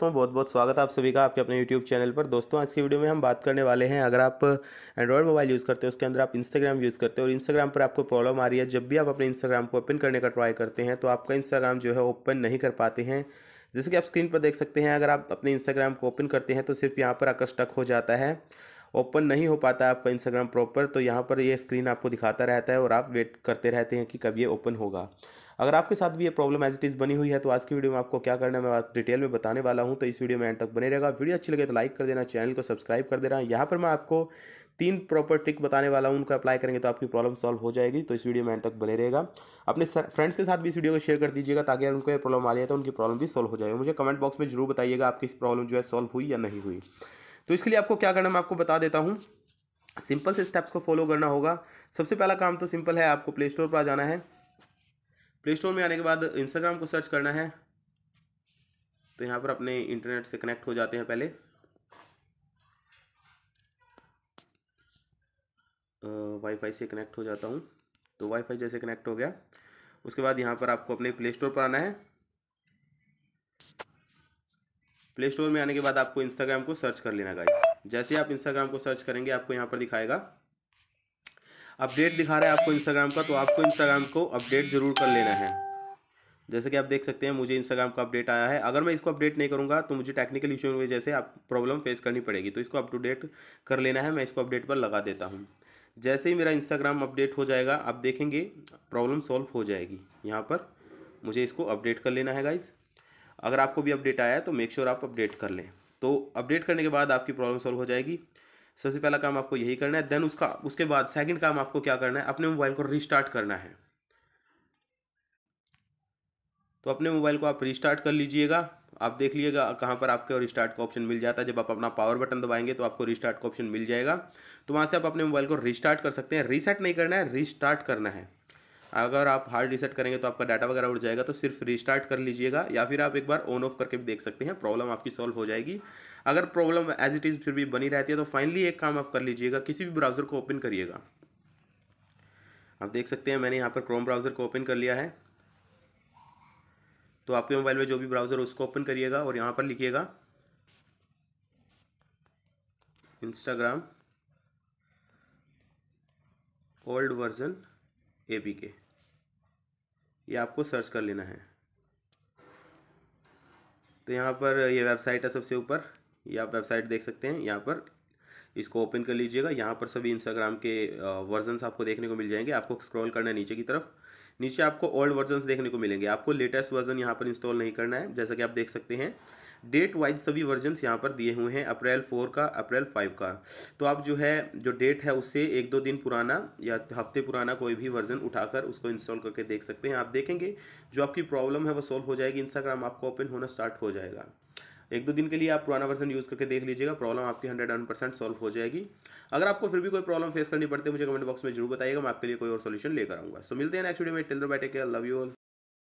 दोस्तों बहुत बहुत स्वागत है आप सभी का आपके अपने YouTube चैनल पर दोस्तों आज की वीडियो में हम बात करने वाले हैं अगर आप एंड्रॉयड मोबाइल यूज़ करते हैं उसके अंदर आप इंस्टाग्राम यूज़ करते हैं और इंस्टाग्राम पर आपको प्रॉब्लम आ रही है जब भी आप अपने इंस्टाग्राम को ओपन करने का ट्राई करते हैं तो आपका इंस्टाग्राम जो है ओपन नहीं कर पाते हैं जैसे कि आप स्क्रीन पर देख सकते हैं अगर आप अपने इंस्टाग्राम को ओपन करते हैं तो सिर्फ यहाँ पर आकर स्टक हो जाता है ओपन नहीं हो पाता है आपका इंस्टाग्राम प्रॉपर तो यहाँ पर ये स्क्रीन आपको दिखाता रहता है और आप वेट करते रहते हैं कि कब ये ओपन होगा अगर आपके साथ भी ये प्रॉब्लम एज इट इज़ बनी हुई है तो आज की वीडियो में आपको क्या करना है मैं डिटेल में बताने वाला हूँ तो इस वीडियो में एंड तक बने रहेगा वीडियो अच्छी लगे तो लाइक कर देना चैनल को सब्सक्राइब कर देना यहाँ पर मैं आपको तीन प्रॉपर ट्रिक बताने वाला हूँ उनका अप्लाई करेंगे तो आपकी प्रॉब्लम सॉल्व हो जाएगी तो इस वीडियो में एंड तक बने रहेगा अपने फ्रेंड्स के साथ भी इस वीडियो को शेयर कर दीजिएगा ताकि अगर उनको प्रॉब्लम आ जाए तो उनकी प्रॉब्लम भी सॉल्व हो जाएगी मुझे कमेंट बॉक्स में जरूर बताइएगा आपकी प्रॉब्लम जो है सॉल्व हुई या नहीं हुई तो इसके लिए आपको क्या करना मैं आपको बता देता हूँ सिंपल से स्टेप्स को फॉलो करना होगा सबसे पहला काम तो सिंपल है आपको प्ले स्टोर पर आ जाना है प्ले स्टोर में आने के बाद इंस्टाग्राम को सर्च करना है तो यहाँ पर अपने इंटरनेट से कनेक्ट हो जाते हैं पहले वाईफाई से कनेक्ट हो जाता हूँ तो वाईफाई जैसे कनेक्ट हो गया उसके बाद यहाँ पर आपको अपने प्ले स्टोर पर आना है प्ले स्टोर में आने के बाद आपको इंस्टाग्राम को सर्च कर लेना गाइस जैसे आप इंस्टाग्राम को सर्च करेंगे आपको यहाँ पर दिखाएगा अपडेट दिखा रहा है आपको इंस्टाग्राम का तो आपको इंस्टाग्राम को अपडेट ज़रूर कर लेना है जैसे कि आप देख सकते हैं मुझे इंस्टाग्राम का अपडेट आया है अगर मैं इसको अपडेट नहीं करूँगा तो मुझे टेक्निकल इशू की वजह से आप प्रॉब्लम फेस करनी पड़ेगी तो इसको अप टू डेट कर लेना है मैं इसको अपडेट पर लगा देता हूँ जैसे ही मेरा इंस्टाग्राम अपडेट हो जाएगा आप देखेंगे प्रॉब्लम सॉल्व हो जाएगी यहाँ पर मुझे इसको अपडेट कर लेना है गाइज़ अगर आपको भी अपडेट आया है तो मेक श्योर sure आप अपडेट कर लें तो अपडेट करने के बाद आपकी प्रॉब्लम सॉल्व हो जाएगी सबसे पहला काम आपको यही करना है देन उसका उसके बाद सेकंड काम आपको क्या करना है अपने मोबाइल को रिस्टार्ट करना है तो अपने मोबाइल को आप रिस्टार्ट कर लीजिएगा आप देख लीजिएगा कहाँ पर आपके रिस्टार्ट का ऑप्शन मिल जाता है जब आप अपना पावर बटन दबाएंगे तो आपको रिस्टार्ट का ऑप्शन मिल जाएगा तो वहाँ से आप अपने मोबाइल को रिस्टार्ट कर सकते हैं रीसेट नहीं करना है रिस्टार्ट करना है अगर आप हार्ड रीसेट करेंगे तो आपका डाटा वगैरह उड़ जाएगा तो सिर्फ रिस्टार्ट कर लीजिएगा या फिर आप एक बार ऑन ऑफ करके भी देख सकते हैं प्रॉब्लम आपकी सॉल्व हो जाएगी अगर प्रॉब्लम एज इट इज़ फिर भी बनी रहती है तो फाइनली एक काम आप कर लीजिएगा किसी भी ब्राउज़र को ओपन करिएगा आप देख सकते हैं मैंने यहाँ पर क्रोम ब्राउज़र को ओपन कर लिया है तो आपके मोबाइल में जो भी ब्राउज़र उसको ओपन करिएगा और यहाँ पर लिखिएगा Instagram old version A P K ये आपको सर्च कर लेना है तो यहाँ पर ये वेबसाइट है सबसे ऊपर ये आप वेबसाइट देख सकते हैं यहाँ पर इसको ओपन कर लीजिएगा यहाँ पर सभी इंस्टाग्राम के वर्जन्स आपको देखने को मिल जाएंगे आपको स्क्रॉल करना है नीचे की तरफ नीचे आपको ओल्ड वर्जन देखने को मिलेंगे आपको लेटेस्ट वर्जन यहाँ पर इंस्टॉल नहीं करना है जैसा कि आप देख सकते हैं डेट वाइज सभी वर्जन्स यहाँ पर दिए हुए हैं अप्रैल फोर का अप्रैल फाइव का तो आप जो है जो डेट है उससे एक दो दिन पुराना या हफ्ते पुराना कोई भी वर्जन उठाकर उसको इंस्टॉल करके देख सकते हैं आप देखेंगे जो आपकी प्रॉब्लम है वो सॉल्व हो जाएगी इंस्टाग्राम आपको ओपन होना स्टार्ट हो जाएगा एक दो दिन के लिए आप पुराना वर्जन यूज़ करके देख लीजिएगा प्रॉब्लम आपकी हंड्रेड वन परसेंट सॉल्व हो जाएगी अगर आपको फिर भी कोई प्रॉब्लम फेस करनी पड़ती है मुझे कमेंट बॉक्स में जरूर बताइएगा मैं आपके लिए कोई और सोल्यूशन लेकर आऊँगा सो मिलते हैं नेक्स्ट वीडियो में टिल बैठे के लव यू